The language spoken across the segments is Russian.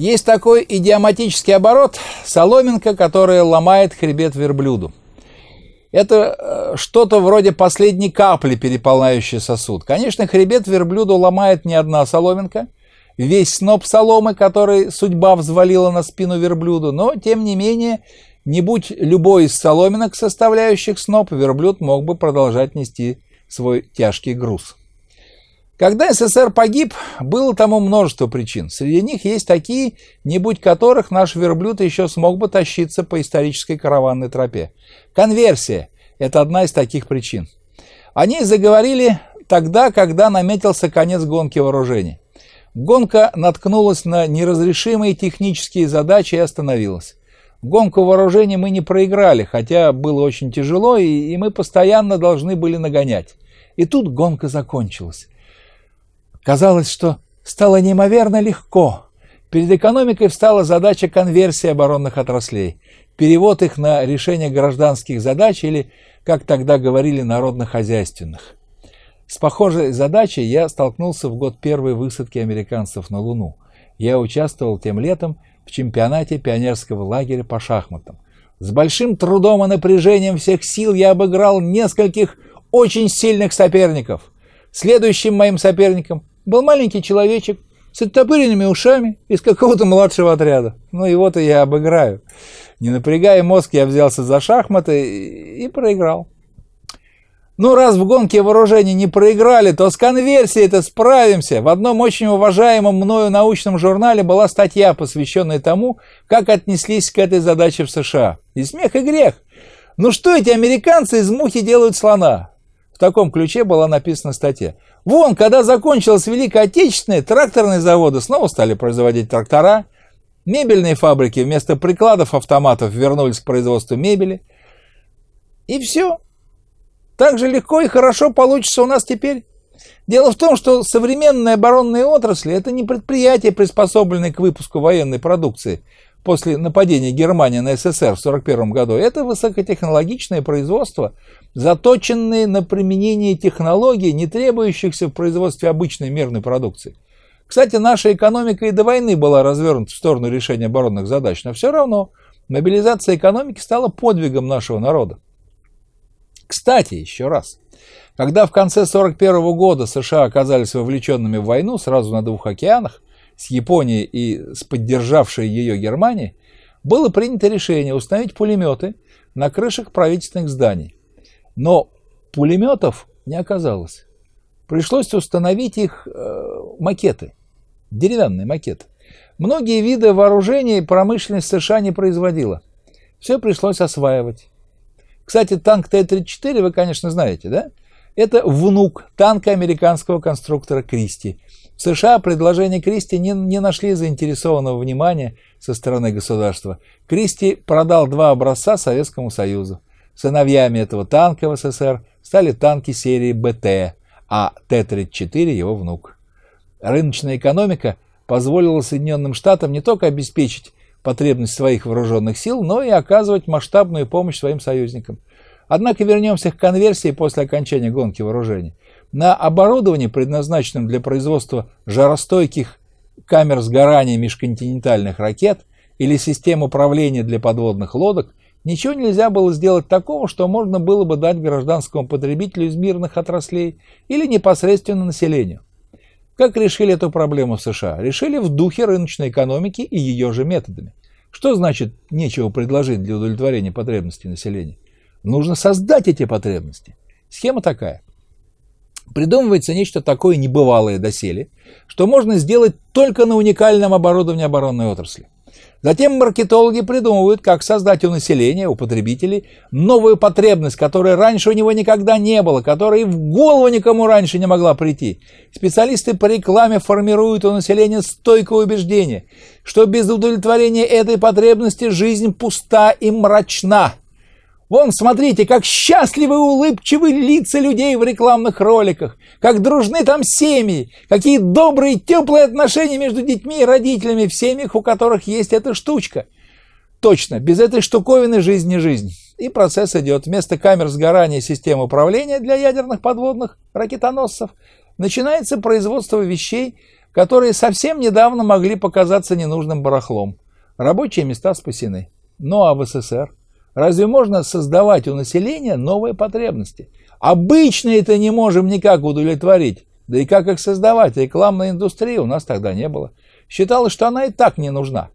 Есть такой идиоматический оборот – соломинка, которая ломает хребет верблюду. Это э, что-то вроде последней капли, переполняющей сосуд. Конечно, хребет верблюду ломает не одна соломинка, весь сноп соломы, который судьба взвалила на спину верблюду, но, тем не менее, не будь любой из соломинок, составляющих сноп, верблюд мог бы продолжать нести свой тяжкий груз. Когда СССР погиб, было тому множество причин. Среди них есть такие, не будь которых наш верблюд еще смог бы тащиться по исторической караванной тропе. Конверсия – это одна из таких причин. Они заговорили тогда, когда наметился конец гонки вооружений. Гонка наткнулась на неразрешимые технические задачи и остановилась. Гонку вооружений мы не проиграли, хотя было очень тяжело, и мы постоянно должны были нагонять. И тут гонка закончилась. Казалось, что стало неимоверно легко. Перед экономикой встала задача конверсии оборонных отраслей, перевод их на решение гражданских задач или, как тогда говорили, народно-хозяйственных. С похожей задачей я столкнулся в год первой высадки американцев на Луну. Я участвовал тем летом в чемпионате пионерского лагеря по шахматам. С большим трудом и напряжением всех сил я обыграл нескольких очень сильных соперников. Следующим моим соперником был маленький человечек с оттопыренными ушами из какого-то младшего отряда. Ну, его-то я обыграю. Не напрягая мозг, я взялся за шахматы и проиграл. Ну, раз в гонке вооружений не проиграли, то с конверсией это справимся. В одном очень уважаемом мною научном журнале была статья, посвященная тому, как отнеслись к этой задаче в США. И смех, и грех. Ну что эти американцы из мухи делают слона? таком ключе была написана статья. Вон, когда закончилась Великая Отечественная, тракторные заводы снова стали производить трактора, мебельные фабрики вместо прикладов автоматов вернулись к производству мебели. И все. Так же легко и хорошо получится у нас теперь. Дело в том, что современные оборонные отрасли – это не предприятия, приспособленные к выпуску военной продукции после нападения Германии на СССР в 1941 году, это высокотехнологичное производство, заточенное на применение технологий, не требующихся в производстве обычной мирной продукции. Кстати, наша экономика и до войны была развернута в сторону решения оборонных задач, но все равно мобилизация экономики стала подвигом нашего народа. Кстати, еще раз, когда в конце 1941 года США оказались вовлеченными в войну сразу на двух океанах, с Японией и с поддержавшей ее Германией, было принято решение установить пулеметы на крышах правительственных зданий. Но пулеметов не оказалось. Пришлось установить их э, макеты, деревянные макеты. Многие виды вооружений промышленность США не производила. Все пришлось осваивать. Кстати, танк Т-34 вы, конечно, знаете, да? Это внук танка американского конструктора Кристи – в США предложение Кристи не, не нашли заинтересованного внимания со стороны государства. Кристи продал два образца Советскому Союзу. Сыновьями этого танка в СССр стали танки серии БТ, а Т-34 его внук. Рыночная экономика позволила Соединенным Штатам не только обеспечить потребность своих вооруженных сил, но и оказывать масштабную помощь своим союзникам. Однако вернемся к конверсии после окончания гонки вооружений на оборудование, предназначенном для производства жаростойких камер сгорания межконтинентальных ракет или систем управления для подводных лодок, ничего нельзя было сделать такого, что можно было бы дать гражданскому потребителю из мирных отраслей или непосредственно населению. Как решили эту проблему в США? Решили в духе рыночной экономики и ее же методами. Что значит нечего предложить для удовлетворения потребностей населения? Нужно создать эти потребности. Схема такая придумывается нечто такое небывалое доселе, что можно сделать только на уникальном оборудовании оборонной отрасли. Затем маркетологи придумывают, как создать у населения, у потребителей новую потребность, которая раньше у него никогда не было, которая и в голову никому раньше не могла прийти. Специалисты по рекламе формируют у населения стойкое убеждение, что без удовлетворения этой потребности жизнь пуста и мрачна. Вон, смотрите, как счастливы и улыбчивы лица людей в рекламных роликах, как дружны там семьи, какие добрые теплые отношения между детьми и родителями в семьях, у которых есть эта штучка. Точно, без этой штуковины жизнь не жизнь. И процесс идет. Вместо камер сгорания систем управления для ядерных подводных ракетоносцев начинается производство вещей, которые совсем недавно могли показаться ненужным барахлом. Рабочие места спасены. Ну а в СССР? Разве можно создавать у населения новые потребности? Обычно это не можем никак удовлетворить. Да и как их создавать? Рекламной индустрии у нас тогда не было. Считалось, что она и так не нужна.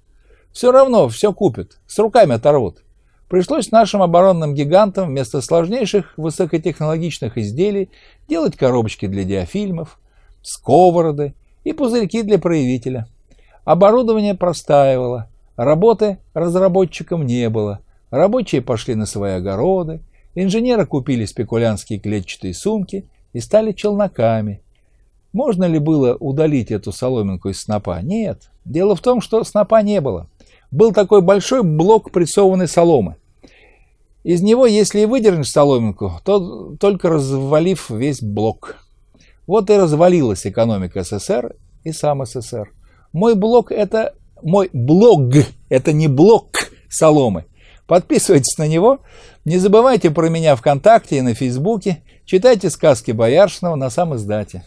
Все равно все купят, с руками оторвут. Пришлось нашим оборонным гигантам вместо сложнейших высокотехнологичных изделий делать коробочки для диафильмов, сковороды и пузырьки для проявителя. Оборудование простаивало, работы разработчикам не было, Рабочие пошли на свои огороды, инженеры купили спекулянские клетчатые сумки и стали челноками. Можно ли было удалить эту соломинку из снопа? Нет. Дело в том, что снопа не было. Был такой большой блок прессованной соломы. Из него, если и выдернешь соломинку, то только развалив весь блок. Вот и развалилась экономика СССр и сам СССР. Мой блок это мой блог, это не блок соломы. Подписывайтесь на него. Не забывайте про меня ВКонтакте и на Фейсбуке. Читайте сказки Бояршного на самоиздате.